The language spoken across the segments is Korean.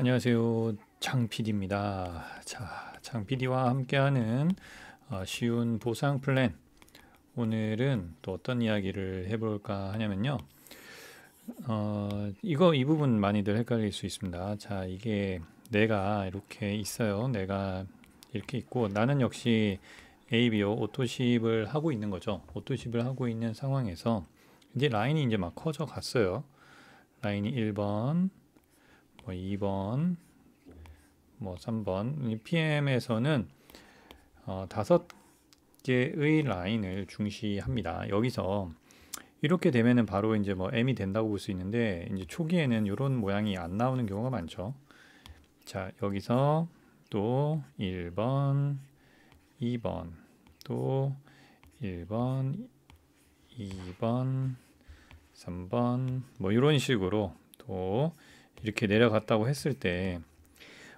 안녕하세요. 장PD입니다. 자, 장PD와 함께하는 어, 쉬운 보상 플랜. 오늘은 또 어떤 이야기를 해볼까 하냐면요. 어, 이거 이 부분 많이들 헷갈릴 수 있습니다. 자, 이게 내가 이렇게 있어요. 내가 이렇게 있고 나는 역시 ABO 오토십을 하고 있는 거죠. 오토십을 하고 있는 상황에서 이제 라인이 이제 막 커져 갔어요. 라인이 1번, 뭐 2번, 뭐 3번 PM에서는 어, 다섯 개의 라인을 중시합니다. 여기서 이렇게 되면은 바로 이제 뭐 M이 된다고 볼 수 있는데 이제 초기에는 이런 모양이 안 나오는 경우가 많죠. 자 여기서 또 1번, 2번, 또 1번, 2번, 3번 뭐 이런 식으로 또 이렇게 내려갔다고 했을 때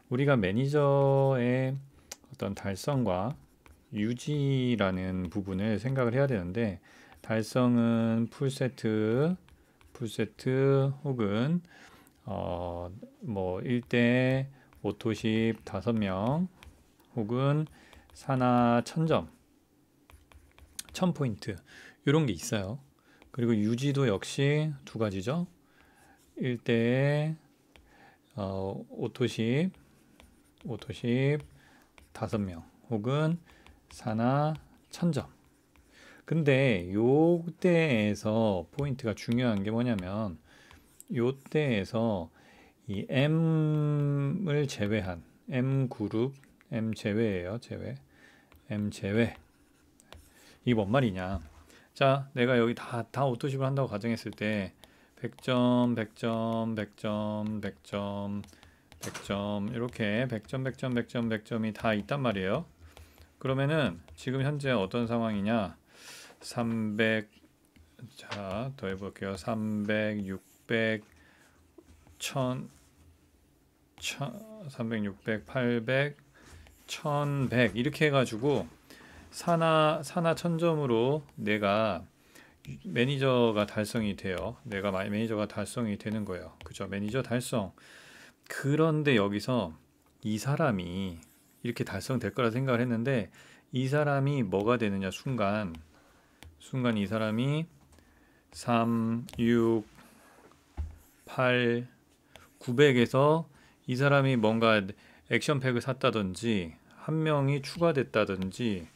우리가 매니저의 어떤 달성과 유지라는 부분을 생각을 해야 되는데 달성은 풀세트, 풀세트 혹은 어, 뭐 1대 5토십 5명 혹은 산하 1000점, 1000포인트 이런 게 있어요. 그리고 유지도 역시 두 가지죠. 1대에 어, 오토십, 오토십 다섯 명 혹은 사나 천점. 근데 요때에서 포인트가 중요한 게 뭐냐면 요때에서 이 M을 제외한 M 그룹, M 제외예요. 제외. M 제외. 이게 뭔 말이냐? 자, 내가 여기 다다 오토십을 한다고 가정했을 때 100점, 100점, 100점, 100점, 100점 이렇게 100점, 100점, 100점, 100점이 다 있단 말이에요. 그러면은 지금 현재 어떤 상황이냐? 300, 자, 더해 볼게요. 300, 600, 1000, 1 0 0 300, 600, 800, 1100 이렇게 해가지고 사나, 사나 천점으로 내가 매니저가 달성이 돼요. 내가 매니저가 달성이 되는 거예요. 그죠? 매니저 달성. 그런데 여기서 이 사람이 이렇게 달성될 거라 생각을 했는데 이 사람이 뭐가 되느냐 순간 순간 이 사람이 3, 6, 8, 900에서 이 사람이 뭔가 액션팩을 샀다든지 한 명이 추가됐다든지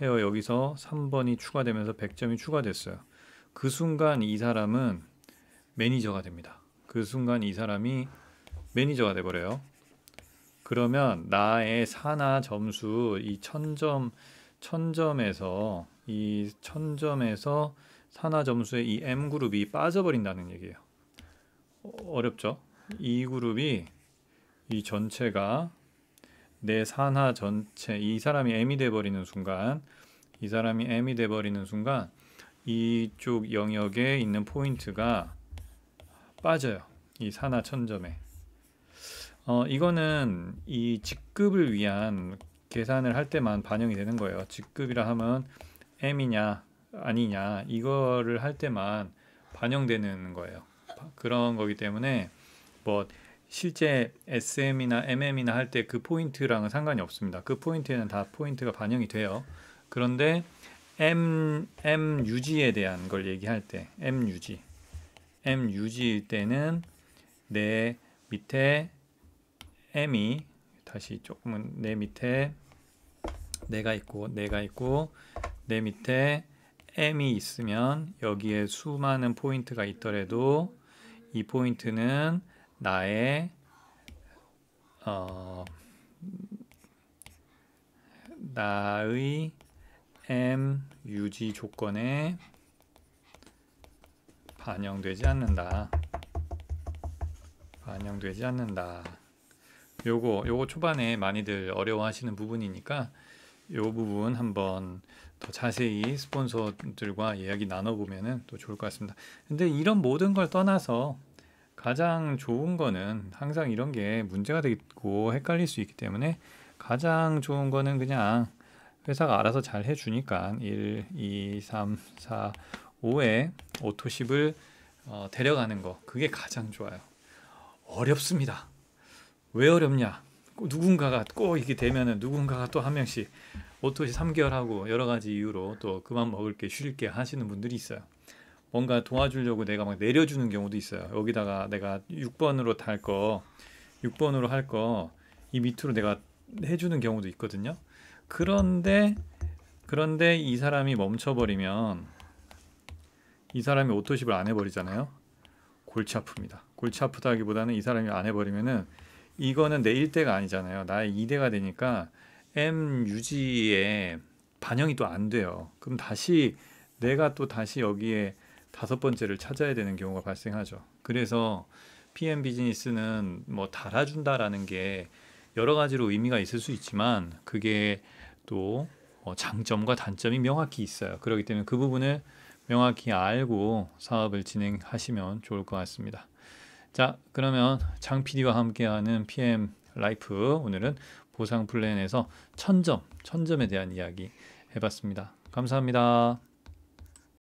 해요. 여기서 3번이 추가되면서 100점이 추가됐어요. 그 순간 이 사람은 매니저가 됩니다. 그 순간 이 사람이 매니저가 돼버려요. 그러면 나의 산하 점수 이 천점 천점에서 이 천점에서 산하 점수의 이 M 그룹이 빠져버린다는 얘기예요. 어, 어렵죠? 이 그룹이 이 전체가 내 산하 전체 이 사람이 M이 돼버리는 순간 이 사람이 M이 돼버리는 순간 이쪽 영역에 있는 포인트가 빠져요. 이 산하 천점에. 어, 이거는 이 직급을 위한 계산을 할 때만 반영이 되는 거예요. 직급이라 하면 M이냐 아니냐 이거를 할 때만 반영되는 거예요. 그런 거기 때문에 뭐 실제 SM이나 MM이나 할 때 그 포인트랑은 상관이 없습니다. 그 포인트에는 다 포인트가 반영이 돼요. 그런데 M, M 유지에 대한 걸 얘기할 때 M 유지 M 유지일 때는 내 밑에 M이 다시 조금은 내 밑에 내가 있고 내가 있고 내 밑에 M이 있으면 여기에 수많은 포인트가 있더라도 이 포인트는 나의 어, 나의 m 유지 조건에 반영되지 않는다. 반영되지 않는다. 요거 요거 초반에 많이들 어려워하시는 부분이니까 요 부분 한번 더 자세히 스폰서들과 이야기 나눠보면은 또 좋을 것 같습니다. 근데 이런 모든 걸 떠나서 가장 좋은 거는 항상 이런 게 문제가 되고 헷갈릴 수 있기 때문에 가장 좋은 거는 그냥 회사가 알아서 잘 해주니까 1, 2, 3, 4, 5에 오토십을 어, 데려가는 거 그게 가장 좋아요. 어렵습니다. 왜 어렵냐? 누군가가 꼭 이게 되면 누군가가 또 한 명씩 오토시 3개월 하고 여러 가지 이유로 또 그만 먹을게 쉴게 하시는 분들이 있어요. 뭔가 도와주려고 내가 막 내려주는 경우도 있어요. 여기다가 내가 6번으로 달 거, 6번으로 할 거 이 밑으로 내가 해주는 경우도 있거든요. 그런데 그런데 이 사람이 멈춰버리면 이 사람이 오토십을 안 해버리잖아요. 골치 아픕니다. 골치 아프다기보다는 이 사람이 안 해버리면은 이거는 내 1대가 아니잖아요. 나의 2대가 되니까 M 유지에 반영이 또 안 돼요. 그럼 다시 내가 또 다시 여기에 다섯 번째를 찾아야 되는 경우가 발생하죠. 그래서 PM 비즈니스는 뭐 달아준다라는 게 여러 가지로 의미가 있을 수 있지만 그게 또 어, 장점과 단점이 명확히 있어요. 그렇기 때문에 그 부분을 명확히 알고 사업을 진행하시면 좋을 것 같습니다. 자, 그러면 장 PD와 함께하는 PM 라이프 오늘은 보상 플랜에서 천점, 천점에 대한 이야기 해봤습니다. 감사합니다.